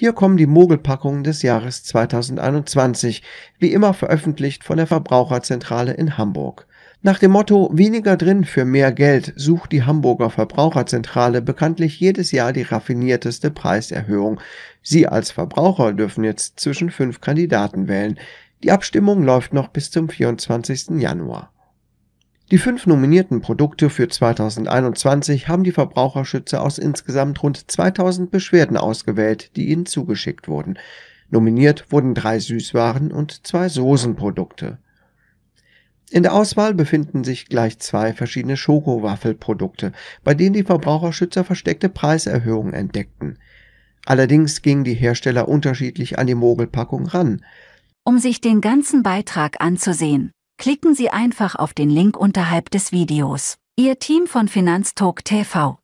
Hier kommen die Mogelpackungen des Jahres 2021, wie immer veröffentlicht von der Verbraucherzentrale in Hamburg. Nach dem Motto weniger drin für mehr Geld sucht die Hamburger Verbraucherzentrale bekanntlich jedes Jahr die raffinierteste Preiserhöhung. Sie als Verbraucher dürfen jetzt zwischen fünf Kandidaten wählen. Die Abstimmung läuft noch bis zum 24. Januar. Die fünf nominierten Produkte für 2021 haben die Verbraucherschützer aus insgesamt rund 2000 Beschwerden ausgewählt, die ihnen zugeschickt wurden. Nominiert wurden drei Süßwaren und zwei Soßenprodukte. In der Auswahl befinden sich gleich zwei verschiedene Schokowaffelprodukte, bei denen die Verbraucherschützer versteckte Preiserhöhungen entdeckten. Allerdings gingen die Hersteller unterschiedlich an die Mogelpackung ran. Um sich den ganzen Beitrag anzusehen, klicken Sie einfach auf den Link unterhalb des Videos. Ihr Team von Finanztalk TV